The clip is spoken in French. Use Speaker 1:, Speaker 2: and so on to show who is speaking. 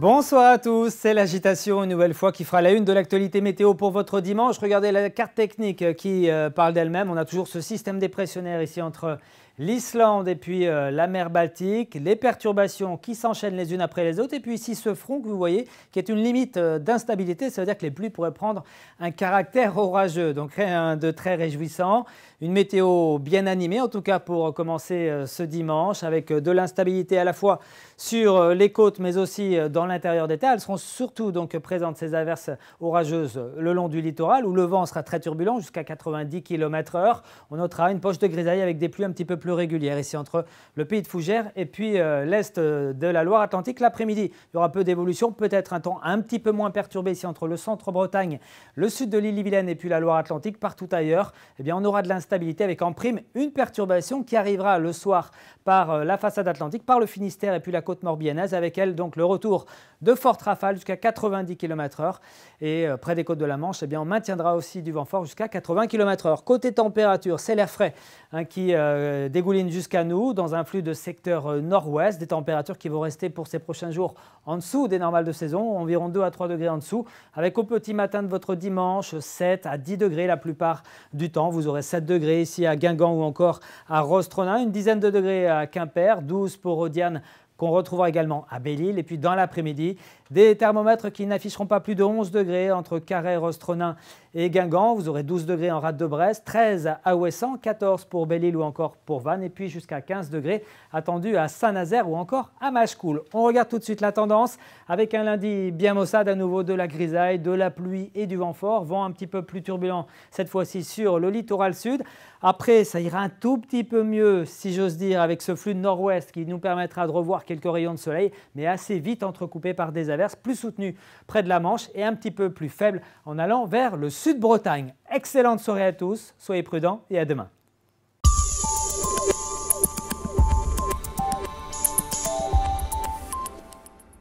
Speaker 1: Bonsoir à tous, c'est l'agitation une nouvelle fois qui fera la une de l'actualité météo pour votre dimanche. Regardez la carte technique euh, qui euh, parle d'elle-même. On a toujours ce système dépressionnaire ici entre euh, l'Islande et puis la mer Baltique, les perturbations qui s'enchaînent les unes après les autres. Et puis ici ce front que vous voyez qui est une limite d'instabilité, ça veut dire que les pluies pourraient prendre un caractère orageux. Donc rien de très réjouissant. Une météo bien animée en tout cas pour commencer ce dimanche avec de l'instabilité à la fois sur les côtes mais aussi dans l'intérieur des terres. Elles seront surtout donc présentes, ces averses orageuses, le long du littoral, où le vent sera très turbulent, jusqu'à 90 km/h. On notera une poche de grisaille avec des pluies un petit peu plus régulières, ici entre le pays de Fougères et puis euh, l'est de la Loire-Atlantique. L'après-midi, il y aura peu d'évolution, peut-être un temps un petit peu moins perturbé ici entre le centre-Bretagne, le sud de l'île-et-Vilaine et puis la Loire-Atlantique. Partout ailleurs, eh bien, on aura de l'instabilité avec en prime une perturbation qui arrivera le soir par euh, la façade atlantique, par le Finistère et puis la côte morbihanaise avec elle donc le retour de fortes rafales jusqu'à 90 km/h. Et euh, près des côtes de la Manche, eh bien, on maintiendra aussi du vent fort jusqu'à 80 km/h. Côté température, c'est l'air frais hein, qui euh, dégouline jusqu'à nous dans un flux de secteur euh, nord-ouest. Des températures qui vont rester pour ces prochains jours en dessous des normales de saison, environ 2 à 3 degrés en dessous. Avec au petit matin de votre dimanche, 7 à 10 degrés la plupart du temps. Vous aurez 7 degrés ici à Guingamp ou encore à Rostronin, une dizaine de degrés à Quimper, 12 pour Odiane qu'on retrouvera également à Belle-Île. Et puis dans l'après-midi, des thermomètres qui n'afficheront pas plus de 11 degrés entre Carré, Rostronin et Guingamp. Vous aurez 12 degrés en rade de Brest, 13 à Ouessant, 14 pour Belle-Île ou encore pour Vannes, et puis jusqu'à 15 degrés attendus à Saint-Nazaire ou encore à Machecoul. On regarde tout de suite la tendance avec un lundi bien maussade à nouveau de la grisaille, de la pluie et du vent fort. Vent un petit peu plus turbulent cette fois-ci sur le littoral sud. Après, ça ira un tout petit peu mieux, si j'ose dire, avec ce flux de nord-ouest qui nous permettra de revoir quelques rayons de soleil, mais assez vite entrecoupés par des averses plus soutenues près de la Manche et un petit peu plus faibles en allant vers le sud-Bretagne. Excellente soirée à tous, soyez prudents et à demain.